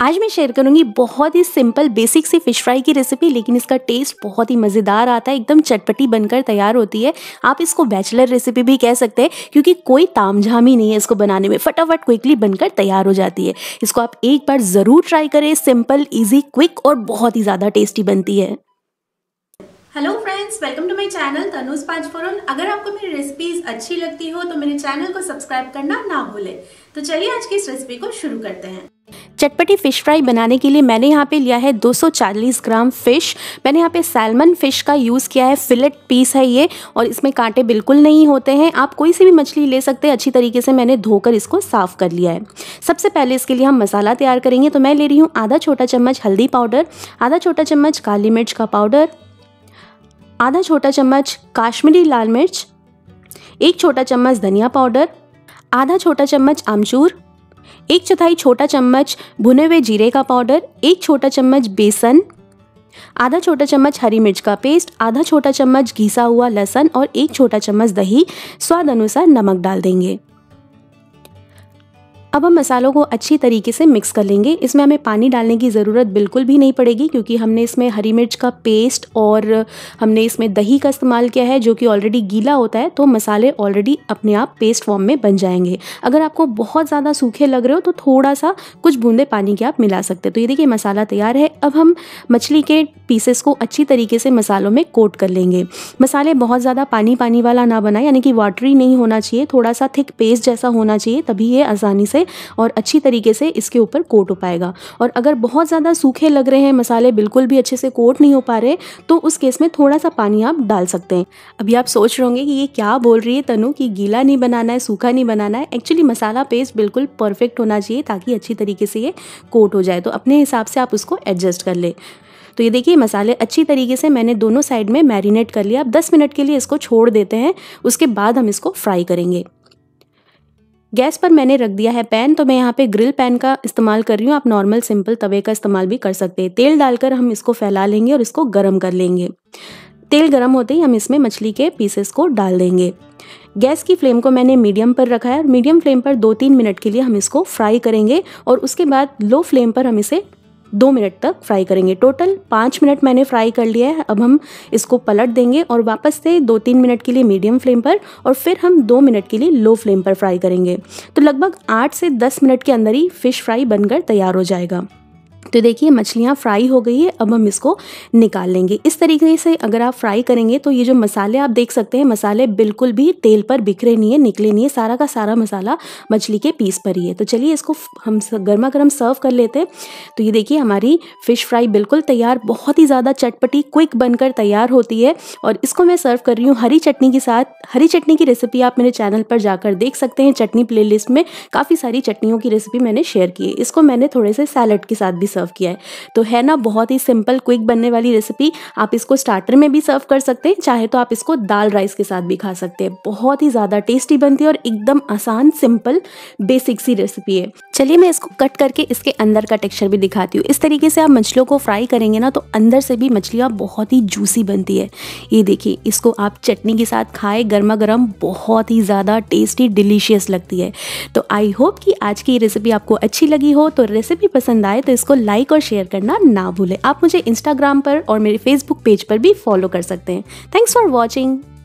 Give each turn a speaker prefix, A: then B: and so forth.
A: आज मैं शेयर करूंगी बहुत ही सिंपल बेसिक सी फिश फ्राई की रेसिपी लेकिन इसका टेस्ट बहुत ही मज़ेदार आता है एकदम चटपटी बनकर तैयार होती है आप इसको बैचलर रेसिपी भी कह सकते हैं क्योंकि कोई तामझाम ही नहीं है इसको बनाने में फटाफट क्विकली बनकर तैयार हो जाती है इसको आप एक बार ज़रूर ट्राई करें सिंपल ईजी क्विक और बहुत ही ज़्यादा टेस्टी बनती है hello friends welcome to my channel Tanuj Paanchphoran अगर आपको मेरी रेसिपीज अच्छी लगती हो तो मेरे चैनल को सब्सक्राइब करना ना भूलें तो चलिए आज की इस रेसिपी को शुरू करते हैं चटपटी फ़िश फ्राई बनाने के लिए मैंने यहाँ पे लिया है 240 ग्राम फ़िश मैंने यहाँ पे सैलमन फ़िश का यूज़ किया है फिलेट पीस है ये और इसमें कांटे बिल्कुल नहीं होते हैं आप कोई सी भी मछली ले सकते हैं अच्छी तरीके से मैंने धोकर इसको साफ़ कर लिया है सबसे पहले इसके लिए हम मसाला तैयार करेंगे तो मैं ले रही हूँ आधा छोटा चम्मच हल्दी पाउडर आधा छोटा चम्मच काली मिर्च का पाउडर आधा छोटा चम्मच काश्मीरी लाल मिर्च एक छोटा चम्मच धनिया पाउडर आधा छोटा चम्मच आमचूर एक चौथाई छोटा चम्मच भुने हुए जीरे का पाउडर एक छोटा चम्मच बेसन आधा छोटा चम्मच हरी मिर्च का पेस्ट आधा छोटा चम्मच घिसा हुआ लहसन और एक छोटा चम्मच दही स्वाद अनुसार नमक डाल देंगे अब हम मसालों को अच्छी तरीके से मिक्स कर लेंगे इसमें हमें पानी डालने की ज़रूरत बिल्कुल भी नहीं पड़ेगी क्योंकि हमने इसमें हरी मिर्च का पेस्ट और हमने इसमें दही का इस्तेमाल किया है जो कि ऑलरेडी गीला होता है तो मसाले ऑलरेडी अपने आप पेस्ट फॉर्म में बन जाएंगे अगर आपको बहुत ज़्यादा सूखे लग रहे हो तो थोड़ा सा कुछ बूंदे पानी के आप मिला सकते हैं तो ये देखिए मसाला तैयार है अब हम मछली के पीसेस को अच्छी तरीके से मसालों में कोट कर लेंगे मसाले बहुत ज़्यादा पानी पानी वाला ना बनाए यानी कि वाटरी नहीं होना चाहिए थोड़ा सा थिक पेस्ट जैसा होना चाहिए तभी ये आसानी से से और अच्छी तरीके से इसके ऊपर कोट हो पाएगा और अगर बहुत ज़्यादा सूखे लग रहे हैं मसाले बिल्कुल भी अच्छे से कोट नहीं हो पा रहे तो उस केस में थोड़ा सा पानी आप डाल सकते हैं अभी आप सोच रहे होंगे कि ये क्या बोल रही है तनु कि गीला नहीं बनाना है सूखा नहीं बनाना है एक्चुअली मसाला पेस्ट बिल्कुल परफेक्ट होना चाहिए ताकि अच्छी तरीके से ये कोट हो जाए तो अपने हिसाब से आप उसको एडजस्ट कर ले तो ये देखिए मसाले अच्छी तरीके से मैंने दोनों साइड में मैरिनेट कर लिया अब 10 मिनट के लिए इसको छोड़ देते हैं उसके बाद हम इसको फ्राई करेंगे गैस पर मैंने रख दिया है पैन तो मैं यहाँ पे ग्रिल पैन का इस्तेमाल कर रही हूँ आप नॉर्मल सिंपल तवे का इस्तेमाल भी कर सकते हैं तेल डालकर हम इसको फैला लेंगे और इसको गर्म कर लेंगे तेल गर्म होते ही हम इसमें मछली के पीसेस को डाल देंगे गैस की फ्लेम को मैंने मीडियम पर रखा है और मीडियम फ्लेम पर दो तीन मिनट के लिए हम इसको फ्राई करेंगे और उसके बाद लो फ्लेम पर हम इसे दो मिनट तक फ्राई करेंगे टोटल पाँच मिनट मैंने फ्राई कर लिया है अब हम इसको पलट देंगे और वापस से दो तीन मिनट के लिए मीडियम फ्लेम पर और फिर हम दो मिनट के लिए लो फ्लेम पर फ्राई करेंगे तो लगभग आठ से दस मिनट के अंदर ही फ़िश फ्राई बनकर तैयार हो जाएगा तो देखिए मछलियाँ फ्राई हो गई है अब हम इसको निकाल लेंगे इस तरीके से अगर आप फ्राई करेंगे तो ये जो मसाले आप देख सकते हैं मसाले बिल्कुल भी तेल पर बिखरे नहीं है निकले नहीं है सारा का सारा मसाला मछली के पीस पर ही है तो चलिए इसको हम गर्मा गर्म सर्व कर लेते हैं तो ये देखिए हमारी फ़िश फ्राई बिल्कुल तैयार बहुत ही ज़्यादा चटपटी क्विक बनकर तैयार होती है और इसको मैं सर्व कर रही हूँ हरी चटनी के साथ हरी चटनी की रेसिपी आप मेरे चैनल पर जाकर देख सकते हैं चटनी प्ले में काफ़ी सारी चटनियों की रेसिपी मैंने शेयर की है इसको मैंने थोड़े से सैलड के साथ भी सर्व किया है तो है ना बहुत ही सिंपल क्विक बनने वाली रेसिपी आप इसको स्टार्टर में भी सर्व कर सकते हैं चाहे तो आप इसको दाल राइस के साथ भी खा सकते हैं बहुत ही ज़्यादा टेस्टी बनती है और एकदम आसान सिंपल बेसिक सी रेसिपी है चलिए मैं इसको कट करके इसके अंदर का टेक्स्चर भी दिखाती हूँ इस तरीके से आप मछलियों को फ्राई करेंगे ना तो अंदर से भी मछलियाँ बहुत ही जूसी बनती है ये देखिए इसको आप चटनी के साथ खाए गर्मा गर्म बहुत ही ज़्यादा टेस्टी डिलीशियस लगती है तो आई होप कि आज की रेसिपी आपको अच्छी लगी हो तो रेसिपी पसंद आए तो इसको लाइक और शेयर करना ना भूलें आप मुझे इंस्टाग्राम पर और मेरे फेसबुक पेज पर भी फॉलो कर सकते हैं थैंक्स फॉर वॉचिंग